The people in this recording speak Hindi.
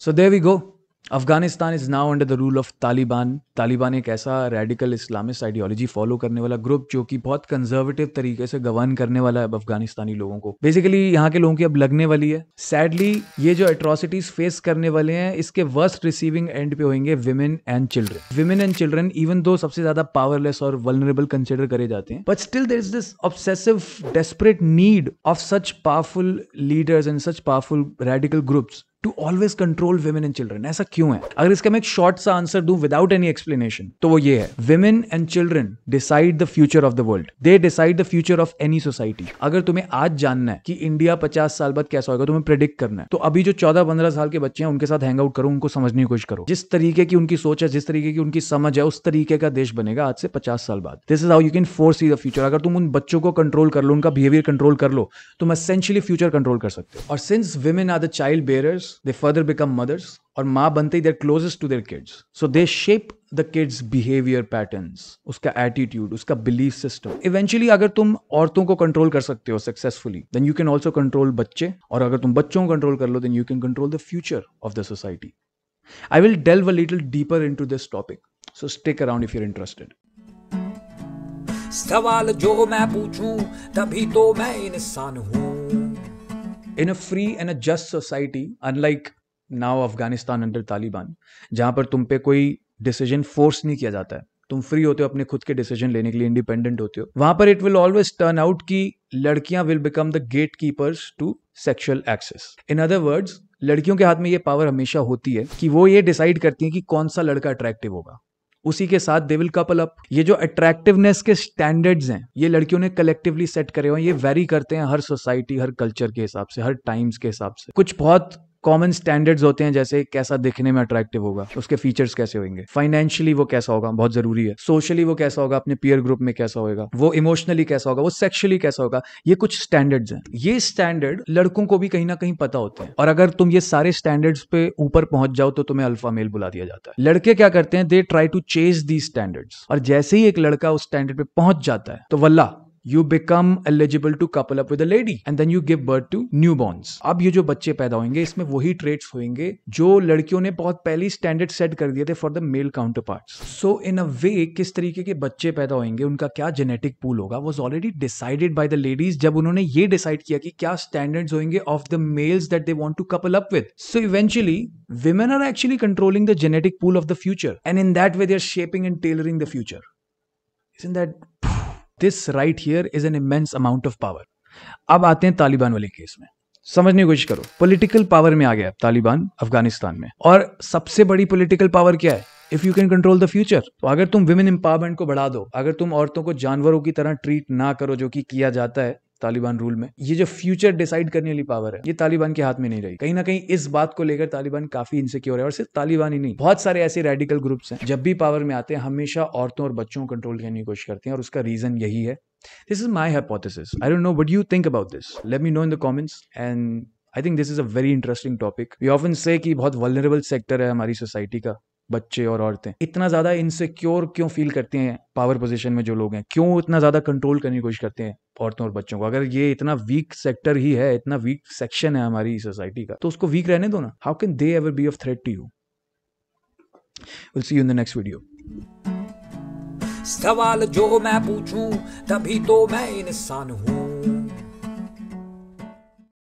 so there we go Afghanistan is now under the rule of Taliban Taliban एक ऐसा रेडिकल इस्लामिस्ट आइडियोलॉजी फॉलो करने वाला ग्रुप जो कि बहुत कंजर्वेटिव तरीके से गवर्न करने वाला है अफगानिस्तानी लोगों को बेसिकली यहाँ के लोगों की अब लगने वाली है सैडली ये जो एट्रोसिटीज फेस करने वाले हैं इसके वर्स्ट रिसीविंग एंड पे होंगे women and children women and children even though सबसे ज्यादा पावरलेस और वनरेबल कंसिडर करे जाते हैं but still there is this obsessive desperate need of such powerful leaders and such powerful radical groups to always control women and children ऐसा क्यों है अगर इसका मैं एक शॉर्ट सा आंसर दू विदाउट एनी एक्सप्लेनेशन तो वो ये है women and children decide the future of the world they decide the future of any society अगर तुम्हें आज जानना है कि इंडिया पचास साल बाद कैसा होगा तुम्हें प्रेडिक्ट करना है तो अभी जो चौदह पंद्रह साल के बच्चे हैं उनके साथ हैंग आउट करो उनको समझने की कोशिश करो जिस तरीके की उनकी सोच है जिस तरीके की उनकी समझ है उस तरीके का देश बनेगा आज से पचास साल बाद this is how you can force the future अगर तुम उन बच्चों को कंट्रोल कर लो उनका बिहेवियर कंट्रोल कर लो तुम असेंशियली फ्यूचर कंट्रोल कर सकते हो और since women are the child bearers mothers, they further become mothers, और माँ बनते ही they're closest to their kids so they shape the kids behaviour patterns उसका एटीट्यूड उसका बिलीफ सिस्टम इवेंचुअली अगर तुम औरतों को कंट्रोल कर सकते हो successfully then you can also control बच्चे और अगर तुम बच्चों को कंट्रोल कर लो then you can control the future of the society I will delve a little deeper into this topic so stick around if you're interested सवाल जो मैं पूछूं तभी तो मैं इंसान हूं in a free and a just society unlike now Afghanistan under Taliban जहाँ पर तुम पे कोई डिसीजन फोर्स नहीं किया जाता है तुम फ्री होते हो अपने खुद के डिसीजन लेने के लिए इंडिपेंडेंट होते हो वहां पर it will always turn out की लड़कियां will become the gatekeepers to sexual access in other words लड़कियों के हाथ में ये पावर हमेशा होती है कि वो ये डिसाइड करती हैं कि कौन सा लड़का अट्रैक्टिव होगा उसी के साथ दे विल कपल अप ये जो अट्रैक्टिवनेस के स्टैंडर्ड्स हैं ये लड़कियों ने कलेक्टिवली सेट करे हुए ये वेरी करते हैं हर सोसाइटी हर कल्चर के हिसाब से हर टाइम्स के हिसाब से कुछ बहुत कॉमन स्टैंडर्ड्स होते हैं जैसे कैसा दिखने में अट्रैक्टिव होगा उसके फीचर्स कैसे होंगे फाइनेंशियली वो कैसा होगा बहुत जरूरी है सोशली वो कैसा होगा अपने पीयर ग्रुप में कैसा होगा वो इमोशनली कैसा होगा वो सेक्शुअली कैसा होगा ये कुछ स्टैंडर्ड्स हैं ये स्टैंडर्ड लड़कों को भी कहीं ना कहीं पता होता है और अगर तुम ये सारे स्टैंडर्ड्स पे ऊपर पहुंच जाओ तो तुम्हें अल्फा मेल बुला दिया जाता है लड़के क्या करते हैं they try to chase the standards और जैसे ही एक लड़का उस स्टैंडर्ड पे पहुंच जाता है तो voila you become eligible to couple up with lady and then you give birth to newborns अब ये जो बच्चे पैदा होंगे इसमें वही ट्रेड होंगे जो लड़कियों ने बहुत पहले स्टैंडर्ड सेट कर दिए थे for the male counterpart so in a way किस तरीके के बच्चे पैदा होंगे उनका क्या जेनेटिक पूल होगा was already decided by the ladies जब उन्होंने ये डिसाइड किया कि क्या स्टैंडर्ड होंगे of the males that they want to couple up with so eventually are actually controlling the genetic pool of the future and in that way they are shaping and tailoring the future is in that this right here is an immense amount of power अब आते हैं तालिबान वाले केस में समझने की कोशिश करो पॉलिटिकल पावर में आ गया तालिबान अफगानिस्तान में और सबसे बड़ी पॉलिटिकल पावर क्या है if you can control the future तो अगर तुम विमेन एम्पावरमेंट को बढ़ा दो अगर तुम औरतों को जानवरों की तरह ट्रीट ना करो जो कि किया जाता है तालिबान रूल में ये जो फ्यूचर डिसाइड करने वाली पावर है ये तालिबान के हाथ में नहीं रही कहीं ना कहीं इस बात को लेकर तालिबान काफी इनसिक्योर है और सिर्फ तालिबान ही नहीं बहुत सारे ऐसे रेडिकल ग्रुप्स हैं जब भी पावर में आते हैं हमेशा औरतों और बच्चों को कंट्रोल करने की कोशिश करते हैं और उसका रीजन यही है this is my hypothesis I don't know what you think about this let me know in the comments and I think this is a very interesting topic we often say कि बहुत वलनरेबल सेक्टर है हमारी सोसाइटी का बच्चे और औरतें इतना ज़्यादा इनसिक्योर क्यों फील करते हैं पावर पोजीशन में जो लोग हैं क्यों इतना ज़्यादा कंट्रोल करने की कोशिश करते हैं औरतों और बच्चों को अगर ये इतना वीक सेक्टर ही है इतना वीक सेक्शन है हमारी सोसाइटी का तो उसको वीक रहने दो ना how can they ever be of threat to you will see you in the next video सवाल जो मैं पूछूं तभी तो मैं इंसान हूं